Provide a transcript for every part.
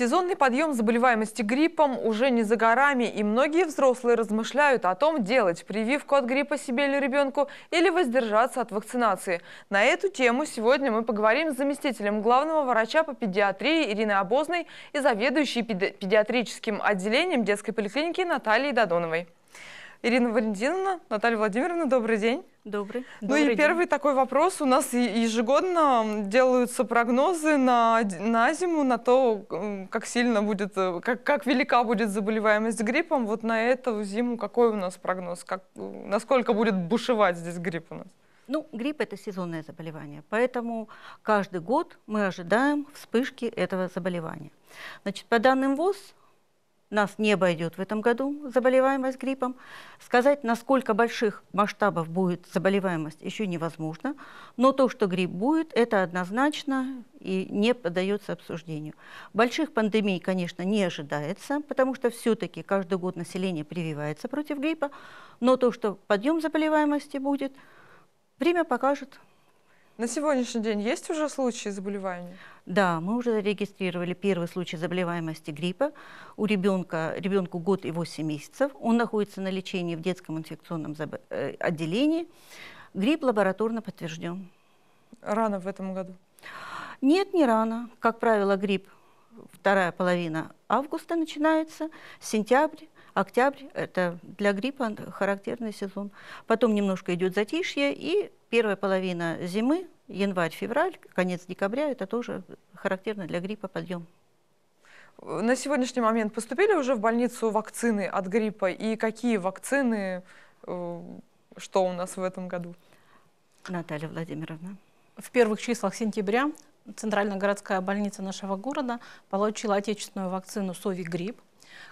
Сезонный подъем заболеваемости гриппом уже не за горами, и многие взрослые размышляют о том, делать прививку от гриппа себе или ребенку, или воздержаться от вакцинации. На эту тему сегодня мы поговорим с заместителем главного врача по педиатрии Ириной Обозной и заведующей педиатрическим отделением детской поликлиники Натальей Додоновой. Ирина Валентиновна, Наталья Владимировна, добрый день. Добрый. Ну добрый и день. первый такой вопрос. У нас ежегодно делаются прогнозы на, на зиму, на то, как сильно будет, э, как, как велика будет заболеваемость гриппом. Вот на эту зиму какой у нас прогноз? Как, э, насколько будет бушевать здесь грипп у нас? Ну, грипп – это сезонное заболевание, поэтому каждый год мы ожидаем вспышки этого заболевания. Значит, по данным ВОЗ, нас не обойдет в этом году заболеваемость гриппом. Сказать, насколько больших масштабов будет заболеваемость, еще невозможно. Но то, что грипп будет, это однозначно и не поддается обсуждению. Больших пандемий, конечно, не ожидается, потому что все-таки каждый год население прививается против гриппа. Но то, что подъем заболеваемости будет, время покажет. На сегодняшний день есть уже случаи заболевания? Да, мы уже зарегистрировали первый случай заболеваемости гриппа. У ребенка, ребенку год и 8 месяцев. Он находится на лечении в детском инфекционном э, отделении. Грипп лабораторно подтвержден. Рано в этом году? Нет, не рано. Как правило, грипп вторая половина августа начинается, сентябрь. Октябрь – это для гриппа характерный сезон. Потом немножко идет затишье, и первая половина зимы, январь-февраль, конец декабря – это тоже характерно для гриппа подъем. На сегодняшний момент поступили уже в больницу вакцины от гриппа? И какие вакцины, э, что у нас в этом году? Наталья Владимировна. В первых числах сентября Центральная городская больница нашего города получила отечественную вакцину «Сови-грипп»,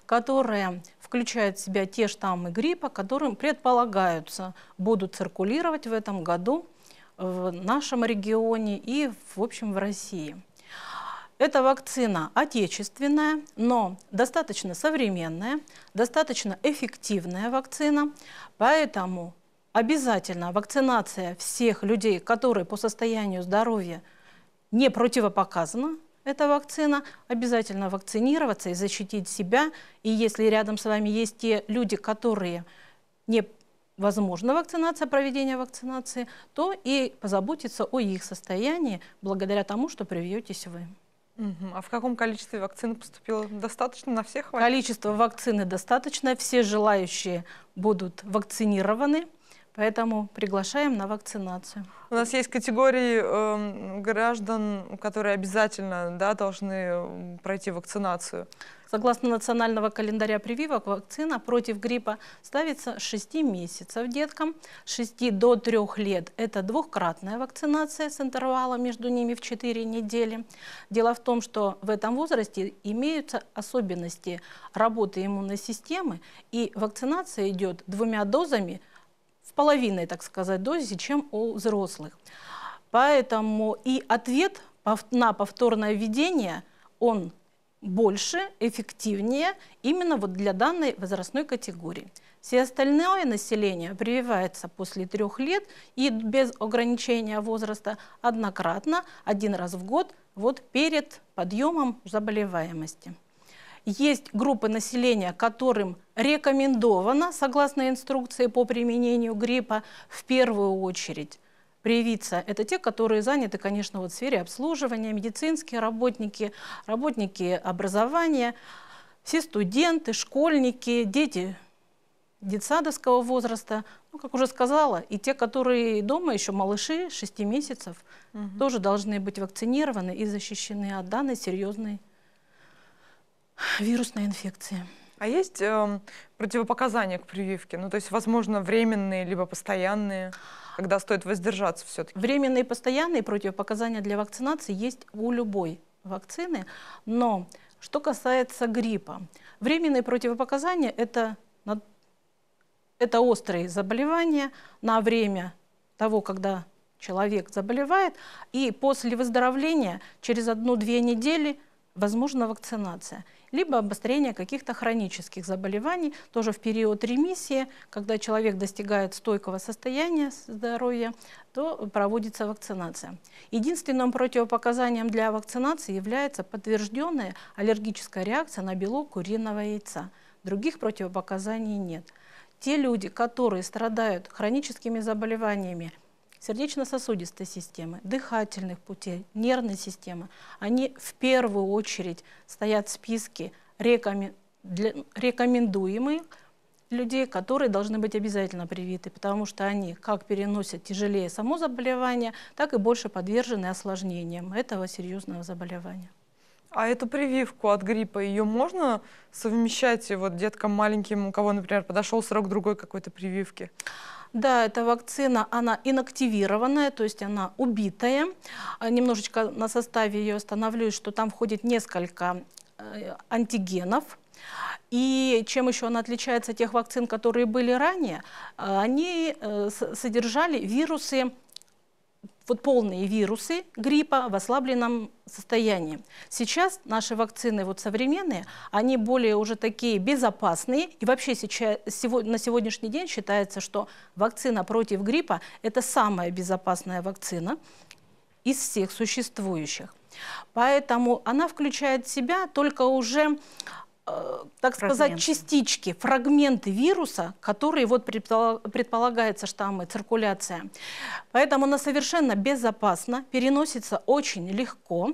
которая включает в себя те штаммы гриппа, которым предполагаются будут циркулировать в этом году в нашем регионе и, в общем, в России. Эта вакцина отечественная, но достаточно современная, достаточно эффективная вакцина, поэтому обязательно вакцинация всех людей, которые по состоянию здоровья не противопоказана, эта вакцина, обязательно вакцинироваться и защитить себя. И если рядом с вами есть те люди, которые не возможна вакцинация, проведение вакцинации, то и позаботиться о их состоянии благодаря тому, что привьетесь вы. А в каком количестве вакцины поступило? Достаточно на всех? Количество вакцины достаточно. Все желающие будут вакцинированы. Поэтому приглашаем на вакцинацию. У нас есть категории э, граждан, которые обязательно да, должны пройти вакцинацию. Согласно национального календаря прививок, вакцина против гриппа ставится с 6 месяцев деткам, с 6 до 3 лет. Это двухкратная вакцинация с интервалом между ними в 4 недели. Дело в том, что в этом возрасте имеются особенности работы иммунной системы, и вакцинация идет двумя дозами – половиной, так сказать, дозе, чем у взрослых. Поэтому и ответ на повторное введение, он больше, эффективнее именно вот для данной возрастной категории. Все остальное население прививается после трех лет и без ограничения возраста однократно, один раз в год, вот перед подъемом заболеваемости. Есть группы населения, которым рекомендовано, согласно инструкции по применению гриппа, в первую очередь привиться. Это те, которые заняты, конечно, вот в сфере обслуживания, медицинские работники, работники образования, все студенты, школьники, дети детсадовского возраста, ну, как уже сказала, и те, которые дома еще малыши 6 месяцев, угу. тоже должны быть вакцинированы и защищены от данной серьезной Вирусная инфекция. А есть э, противопоказания к прививке? Ну, то есть, возможно, временные, либо постоянные, когда стоит воздержаться все-таки? Временные и постоянные противопоказания для вакцинации есть у любой вакцины. Но что касается гриппа, временные противопоказания – это, это острые заболевания на время того, когда человек заболевает, и после выздоровления через одну-две недели – возможна вакцинация, либо обострение каких-то хронических заболеваний, тоже в период ремиссии, когда человек достигает стойкого состояния здоровья, то проводится вакцинация. Единственным противопоказанием для вакцинации является подтвержденная аллергическая реакция на белок куриного яйца. Других противопоказаний нет. Те люди, которые страдают хроническими заболеваниями, сердечно-сосудистой системы, дыхательных путей, нервной системы, они в первую очередь стоят в списке рекомендуемых людей, которые должны быть обязательно привиты, потому что они как переносят тяжелее само заболевание, так и больше подвержены осложнениям этого серьезного заболевания. А эту прививку от гриппа, ее можно совмещать вот деткам маленьким, у кого, например, подошел срок другой какой-то прививки? Да, эта вакцина, она инактивированная, то есть она убитая. А, немножечко на составе ее остановлюсь, что там входит несколько э, антигенов. И чем еще она отличается от тех вакцин, которые были ранее, э, они э, содержали вирусы вот полные вирусы гриппа в ослабленном состоянии. Сейчас наши вакцины вот современные, они более уже такие безопасные. И вообще сейчас, на сегодняшний день считается, что вакцина против гриппа – это самая безопасная вакцина из всех существующих. Поэтому она включает в себя только уже Э, так фрагменты. сказать, частички, фрагменты вируса, которые вот предполагается штаммы, циркуляция. Поэтому она совершенно безопасна, переносится очень легко.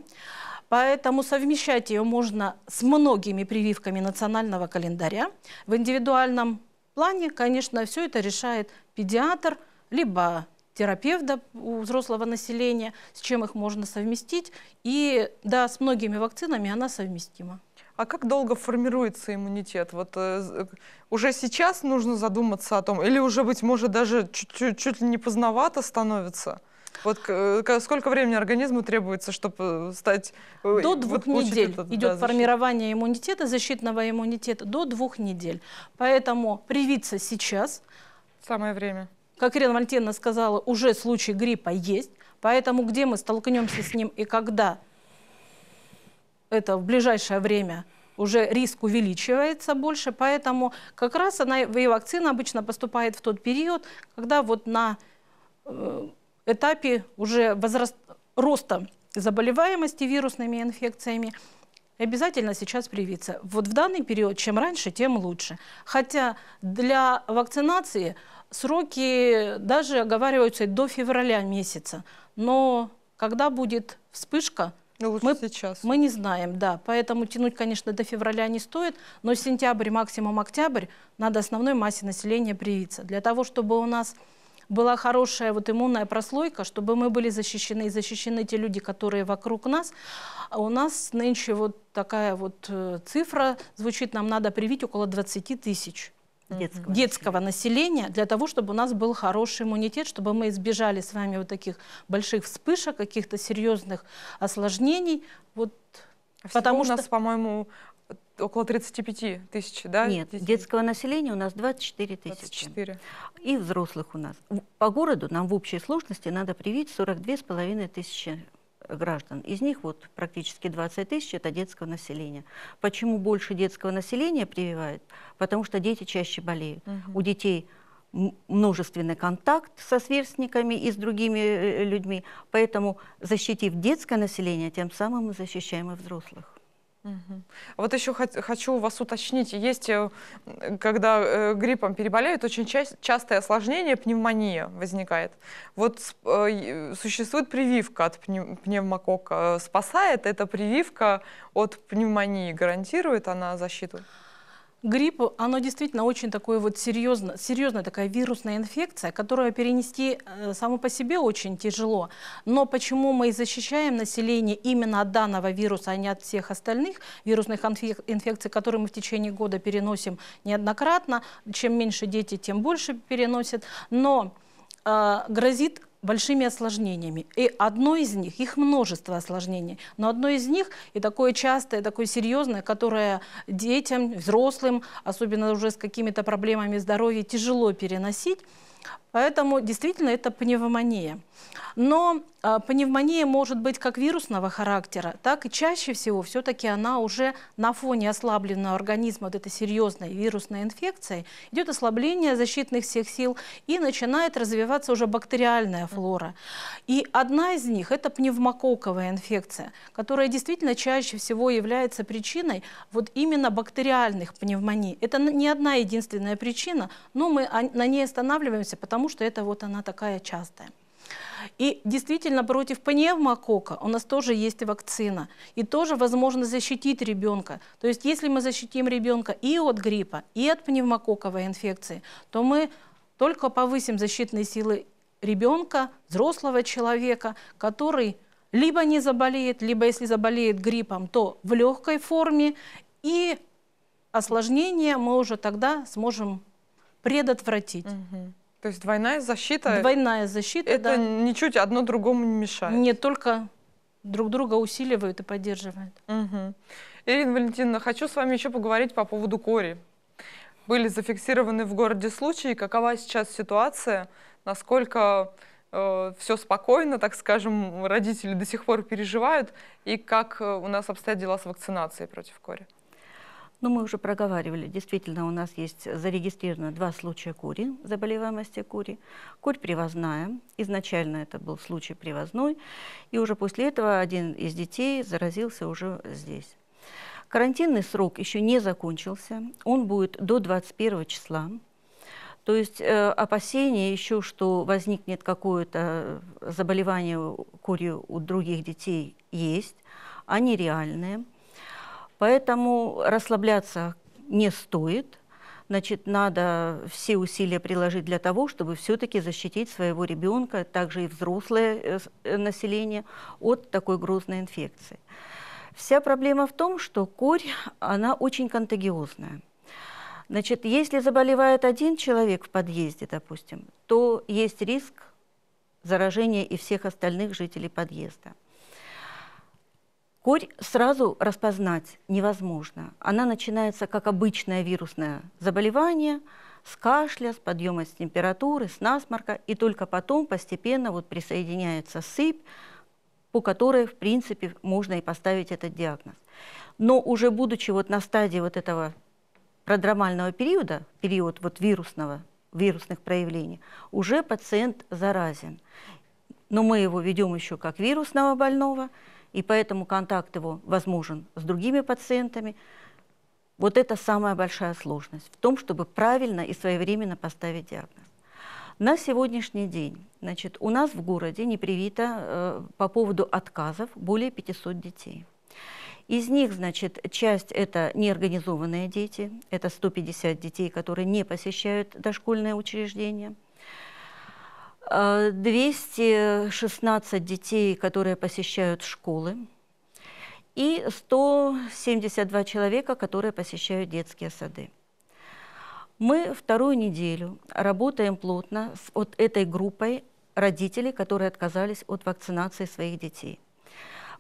Поэтому совмещать ее можно с многими прививками национального календаря. В индивидуальном плане, конечно, все это решает педиатр, либо терапевт у взрослого населения, с чем их можно совместить. И да, с многими вакцинами она совместима. А как долго формируется иммунитет? Вот э, э, уже сейчас нужно задуматься о том, или уже, быть может, даже чуть, чуть, чуть ли не поздновато становится? Вот э, сколько времени организму требуется, чтобы э, стать... До двух недель этот, идет да, формирование иммунитета, защитного иммунитета, до двух недель. Поэтому привиться сейчас... Самое время. Как Ирина Валентиновна сказала, уже случай гриппа есть, поэтому где мы столкнемся с ним и когда это в ближайшее время уже риск увеличивается больше, поэтому как раз она, и вакцина обычно поступает в тот период, когда вот на э, этапе уже возраст, роста заболеваемости вирусными инфекциями обязательно сейчас привиться. Вот в данный период, чем раньше, тем лучше. Хотя для вакцинации сроки даже оговариваются до февраля месяца. Но когда будет вспышка, ну, лучше мы, сейчас. Мы не знаем, да. Поэтому тянуть, конечно, до февраля не стоит, но сентябрь, максимум октябрь, надо основной массе населения привиться. Для того, чтобы у нас была хорошая вот иммунная прослойка, чтобы мы были защищены и защищены те люди, которые вокруг нас. А у нас нынче вот такая вот э, цифра звучит, нам надо привить около 20 тысяч детского, детского населения, для того, чтобы у нас был хороший иммунитет, чтобы мы избежали с вами вот таких больших вспышек, каких-то серьезных осложнений. Вот, а Всего потому у нас, что... по-моему, около 35 тысяч, да? Нет, детей? детского населения у нас 24 тысячи. И взрослых у нас. По городу нам в общей сложности надо привить 42,5 тысячи граждан. Из них вот практически 20 тысяч – это детского населения. Почему больше детского населения прививают? Потому что дети чаще болеют. Угу. У детей множественный контакт со сверстниками и с другими э, людьми. Поэтому, защитив детское население, тем самым мы защищаем и взрослых. Вот еще хочу вас уточнить, есть, э, когда э, гриппом переболеют, очень ча частое осложнение пневмония возникает. Вот э, существует прививка от пнев пневмокока, спасает эта прививка от пневмонии, гарантирует она защиту? Грипп, оно действительно очень такое вот серьезно, серьезная такая вирусная инфекция, которую перенести э, само по себе очень тяжело. Но почему мы защищаем население именно от данного вируса, а не от всех остальных вирусных инфекций, которые мы в течение года переносим неоднократно. Чем меньше дети, тем больше переносят. Но э, грозит большими осложнениями. И одно из них, их множество осложнений, но одно из них и такое частое, такое серьезное, которое детям, взрослым, особенно уже с какими-то проблемами здоровья, тяжело переносить, Поэтому действительно это пневмония. Но э, пневмония может быть как вирусного характера, так и чаще всего все-таки она уже на фоне ослабленного организма вот этой серьезной вирусной инфекции идет ослабление защитных всех сил и начинает развиваться уже бактериальная флора. И одна из них это пневмококковая инфекция, которая действительно чаще всего является причиной вот именно бактериальных пневмоний. Это не одна единственная причина, но мы на ней останавливаемся, потому потому что это вот она такая частая. И действительно против пневмокока у нас тоже есть вакцина. И тоже возможно защитить ребенка. То есть если мы защитим ребенка и от гриппа, и от пневмококковой инфекции, то мы только повысим защитные силы ребенка, взрослого человека, который либо не заболеет, либо если заболеет гриппом, то в легкой форме. И осложнения мы уже тогда сможем предотвратить. Угу. То есть двойная защита? Двойная защита, это да. ничуть одно другому не мешает? Нет, только друг друга усиливают и поддерживают. Угу. Ирина Валентиновна, хочу с вами еще поговорить по поводу кори. Были зафиксированы в городе случаи. Какова сейчас ситуация? Насколько э, все спокойно, так скажем, родители до сих пор переживают? И как э, у нас обстоят дела с вакцинацией против кори? Но ну, мы уже проговаривали, действительно у нас есть зарегистрировано два случая кури, заболеваемости кури. Курь привозная, изначально это был случай привозной, и уже после этого один из детей заразился уже здесь. Карантинный срок еще не закончился, он будет до 21 числа. То есть э, опасение еще, что возникнет какое-то заболевание кури у других детей, есть. Они реальные. Поэтому расслабляться не стоит. Значит, надо все усилия приложить для того, чтобы все-таки защитить своего ребенка, также и взрослое э, э, население, от такой грозной инфекции. Вся проблема в том, что корь, она очень контагиозная. Значит, если заболевает один человек в подъезде, допустим, то есть риск заражения и всех остальных жителей подъезда. Корь сразу распознать невозможно. Она начинается как обычное вирусное заболевание, с кашля, с подъема с температуры, с насморка, и только потом постепенно вот присоединяется сыпь, по которой, в принципе, можно и поставить этот диагноз. Но уже будучи вот на стадии вот этого продромального периода, период вот вирусного, вирусных проявлений, уже пациент заразен. Но мы его ведем еще как вирусного больного – и поэтому контакт его возможен с другими пациентами. Вот это самая большая сложность в том, чтобы правильно и своевременно поставить диагноз. На сегодняшний день значит, у нас в городе не привито э, по поводу отказов более 500 детей. Из них, значит, часть это неорганизованные дети, это 150 детей, которые не посещают дошкольное учреждение. 216 э, детей, которые посещают школы, и 172 человека, которые посещают детские сады. Мы вторую неделю работаем плотно с вот этой группой родителей, которые отказались от вакцинации своих детей.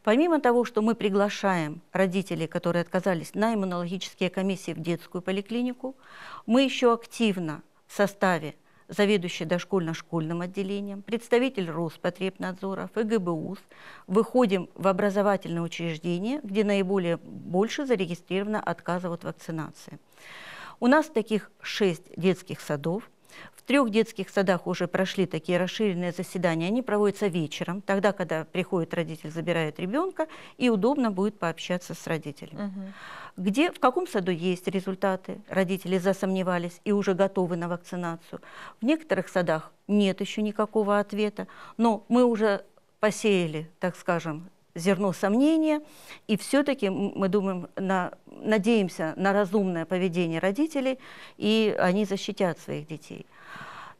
Помимо того, что мы приглашаем родителей, которые отказались на иммунологические комиссии в детскую поликлинику, мы еще активно в составе заведующий дошкольно-школьным отделением, представитель Роспотребнадзора, ФГБУС, выходим в образовательное учреждение, где наиболее больше зарегистрировано отказа от вакцинации. У нас таких шесть детских садов, в трех детских садах уже прошли такие расширенные заседания. Они проводятся вечером, тогда, когда приходит родитель, забирает ребенка, и удобно будет пообщаться с родителями. Угу. Где, в каком саду есть результаты, родители засомневались и уже готовы на вакцинацию. В некоторых садах нет еще никакого ответа, но мы уже посеяли, так скажем, зерно сомнения, и все-таки мы думаем, на, надеемся на разумное поведение родителей, и они защитят своих детей.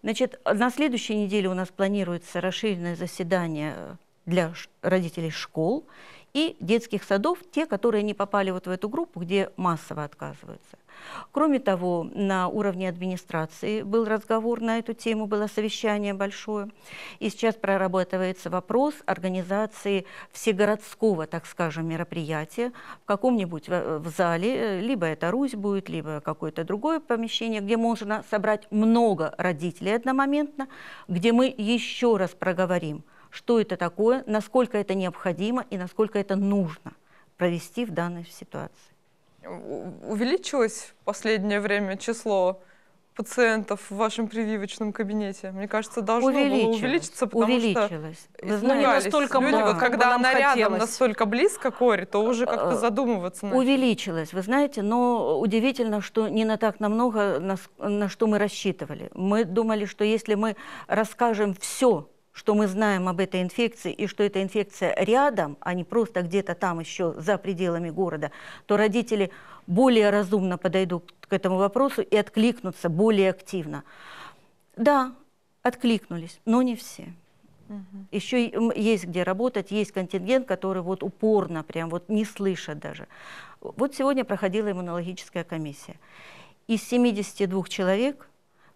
Значит, на следующей неделе у нас планируется расширенное заседание для родителей школ, и детских садов, те, которые не попали вот в эту группу, где массово отказываются. Кроме того, на уровне администрации был разговор на эту тему, было совещание большое. И сейчас прорабатывается вопрос организации всегородского, так скажем, мероприятия в каком-нибудь э, в зале, либо это Русь будет, либо какое-то другое помещение, где можно собрать много родителей одномоментно, где мы еще раз проговорим – что это такое, насколько это необходимо и насколько это нужно провести в данной ситуации. Увеличилось в последнее время число пациентов в вашем прививочном кабинете? Мне кажется, должно было увеличиться, потому увеличилось. что Вы знаете, настолько люди, много, вот, когда она хотелось. рядом, настолько близко Кори. то уже как-то э, задумываться надо. Увеличилось, вы знаете, но удивительно, что не на так намного, на, на что мы рассчитывали. Мы думали, что если мы расскажем все что мы знаем об этой инфекции и что эта инфекция рядом, а не просто где-то там еще за пределами города, то родители более разумно подойдут к этому вопросу и откликнутся более активно. Да, откликнулись, но не все. Угу. Еще есть где работать, есть контингент, который вот упорно, прям вот не слышит даже. Вот сегодня проходила иммунологическая комиссия. Из 72 человек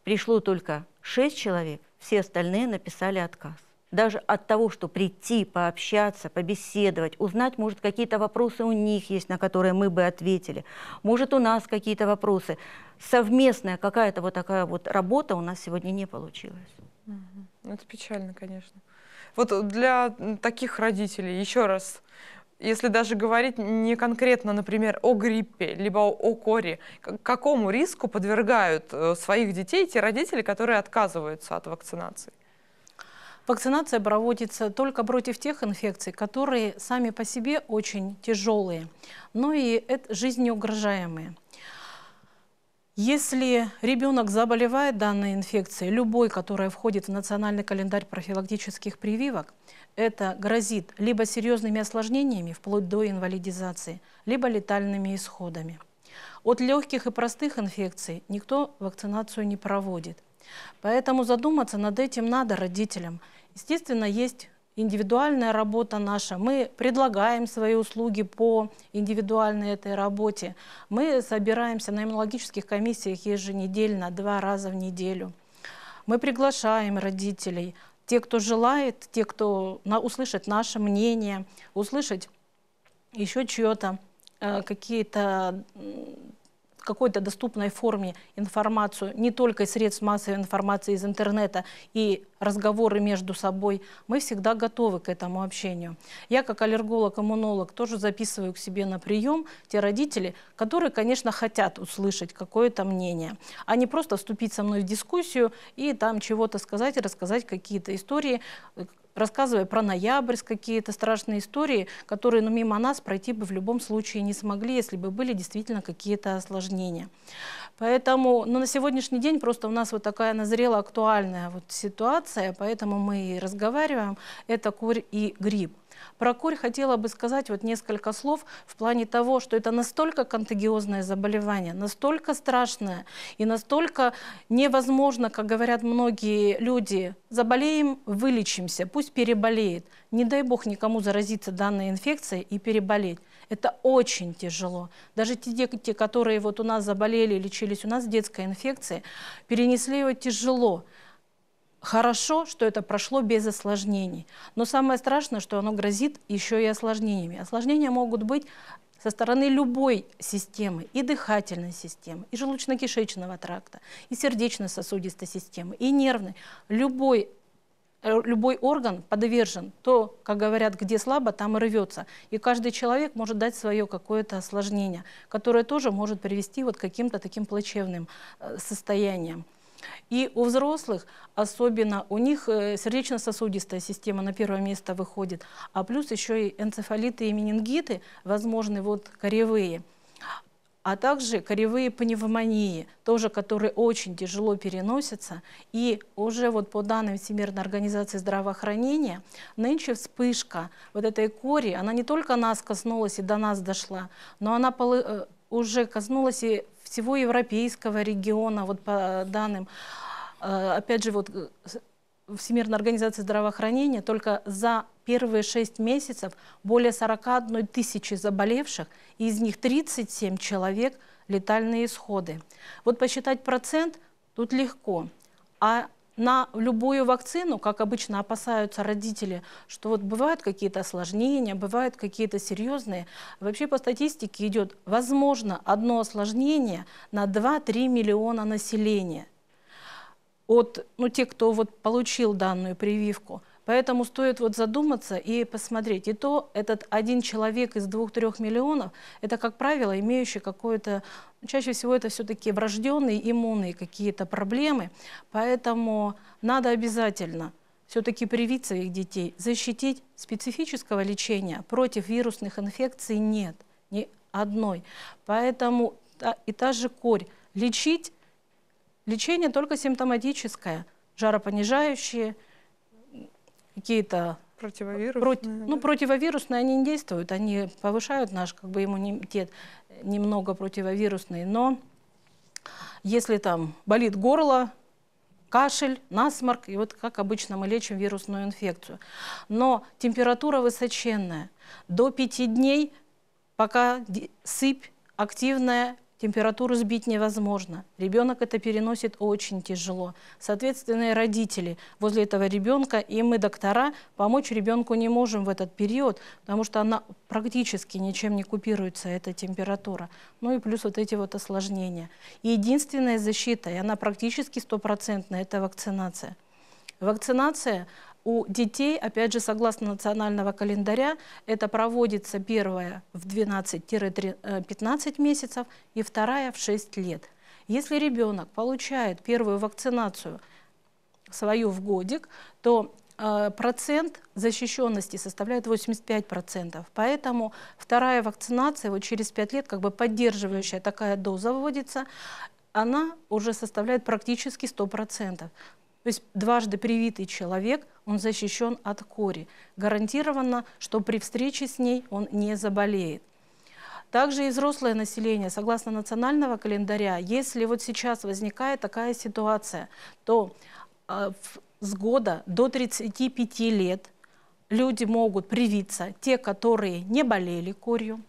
пришло только 6 человек, все остальные написали отказ. Даже от того, что прийти, пообщаться, побеседовать, узнать, может, какие-то вопросы у них есть, на которые мы бы ответили. Может, у нас какие-то вопросы. Совместная какая-то вот такая вот работа у нас сегодня не получилась. Ну, это печально, конечно. Вот для таких родителей, еще раз, если даже говорить не конкретно, например, о гриппе, либо о коре, какому риску подвергают э, своих детей те родители, которые отказываются от вакцинации? Вакцинация проводится только против тех инфекций, которые сами по себе очень тяжелые, но и жизнеугрожаемые. угрожаемые. Если ребенок заболевает данной инфекцией, любой, которая входит в национальный календарь профилактических прививок, это грозит либо серьезными осложнениями, вплоть до инвалидизации, либо летальными исходами. От легких и простых инфекций никто вакцинацию не проводит. Поэтому задуматься над этим надо родителям. Естественно, есть индивидуальная работа наша. Мы предлагаем свои услуги по индивидуальной этой работе. Мы собираемся на иммунологических комиссиях еженедельно, два раза в неделю. Мы приглашаем родителей, те, кто желает, те, кто на, услышит наше мнение, услышать еще чье-то, э, какие-то какой-то доступной форме информацию, не только из средств массовой информации, из интернета и разговоры между собой, мы всегда готовы к этому общению. Я как аллерголог-иммунолог тоже записываю к себе на прием те родители, которые, конечно, хотят услышать какое-то мнение, а не просто вступить со мной в дискуссию и там чего-то сказать рассказать какие-то истории, рассказывая про ноябрь, какие-то страшные истории, которые ну, мимо нас пройти бы в любом случае не смогли, если бы были действительно какие-то осложнения. Поэтому ну, на сегодняшний день просто у нас вот такая назрела актуальная вот ситуация, поэтому мы и разговариваем. Это курь и грипп. Про курь хотела бы сказать вот несколько слов в плане того, что это настолько контагиозное заболевание, настолько страшное и настолько невозможно, как говорят многие люди, заболеем, вылечимся, пусть переболеет. Не дай бог никому заразиться данной инфекцией и переболеть. Это очень тяжело. Даже те дети, которые вот у нас заболели, лечились у нас детской инфекцией, перенесли его тяжело. Хорошо, что это прошло без осложнений. Но самое страшное, что оно грозит еще и осложнениями. Осложнения могут быть со стороны любой системы, и дыхательной системы, и желудочно-кишечного тракта, и сердечно-сосудистой системы, и нервной. Любой Э, любой орган подвержен. То, как говорят, где слабо, там и рвется. И каждый человек может дать свое какое-то осложнение, которое тоже может привести вот к каким-то таким плачевным э, состояниям. И у взрослых, особенно у них э, сердечно-сосудистая система на первое место выходит, а плюс еще и энцефалиты и менингиты, возможны вот коревые – а также коревые пневмонии, тоже которые очень тяжело переносятся. И уже вот по данным Всемирной организации здравоохранения, нынче вспышка вот этой кори, она не только нас коснулась и до нас дошла, но она э, уже коснулась и всего европейского региона, вот по данным, э, опять же, вот э, Всемирной организации здравоохранения только за первые 6 месяцев более 41 тысячи заболевших, и из них 37 человек летальные исходы. Вот посчитать процент тут легко. А на любую вакцину, как обычно опасаются родители, что вот бывают какие-то осложнения, бывают какие-то серьезные. Вообще по статистике идет, возможно, одно осложнение на 2-3 миллиона населения – от ну, тех, кто вот получил данную прививку. Поэтому стоит вот задуматься и посмотреть. И то этот один человек из двух-трех миллионов, это, как правило, имеющий какое-то, ну, чаще всего это все-таки врожденные иммунные какие-то проблемы. Поэтому надо обязательно все-таки привить своих детей, защитить специфического лечения против вирусных инфекций нет, ни одной. Поэтому и та же корь лечить Лечение только симптоматическое, жаропонижающие, какие-то Противовирусные. Проти, да? ну, противовирусные они не действуют, они повышают наш как бы, иммунитет немного противовирусный, но если там болит горло, кашель, насморк, и вот как обычно мы лечим вирусную инфекцию. Но температура высоченная, до 5 дней, пока сыпь активная, Температуру сбить невозможно. Ребенок это переносит очень тяжело. Соответственно, и родители возле этого ребенка, и мы, доктора, помочь ребенку не можем в этот период, потому что она практически ничем не купируется, эта температура. Ну и плюс вот эти вот осложнения. единственная защита, и она практически стопроцентная, это вакцинация. Вакцинация, у детей, опять же, согласно национального календаря, это проводится первая в 12-15 месяцев и вторая в 6 лет. Если ребенок получает первую вакцинацию свою в годик, то э, процент защищенности составляет 85%. Поэтому вторая вакцинация вот через 5 лет, как бы поддерживающая такая доза вводится, она уже составляет практически 100%. То есть дважды привитый человек, он защищен от кори. Гарантированно, что при встрече с ней он не заболеет. Также и взрослое население, согласно национального календаря, если вот сейчас возникает такая ситуация, то а, с года до 35 лет люди могут привиться, те, которые не болели корью,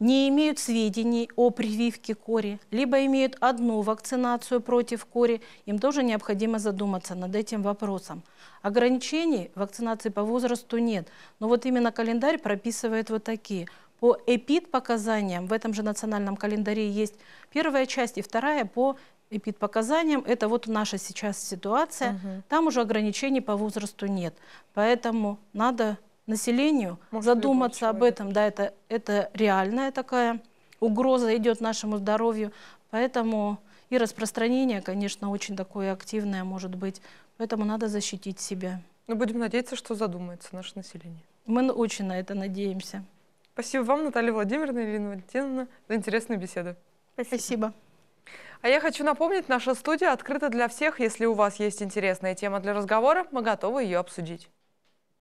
не имеют сведений о прививке кори, либо имеют одну вакцинацию против кори, им тоже необходимо задуматься над этим вопросом. Ограничений вакцинации по возрасту нет, но вот именно календарь прописывает вот такие – по эпид-показаниям в этом же национальном календаре есть первая часть и вторая по эпид-показаниям. Это вот наша сейчас ситуация. Угу. Там уже ограничений по возрасту нет. Поэтому надо населению Может, задуматься об этом. Да, это, это реальная такая угроза идет нашему здоровью. Поэтому и распространение, конечно, очень такое активное может быть. Поэтому надо защитить себя. Ну, будем надеяться, что задумается наше население. Мы очень на это надеемся. Спасибо вам, Наталья Владимировна и Елена Валентиновна, за интересную беседу. Спасибо. Спасибо. А я хочу напомнить, наша студия открыта для всех. Если у вас есть интересная тема для разговора, мы готовы ее обсудить.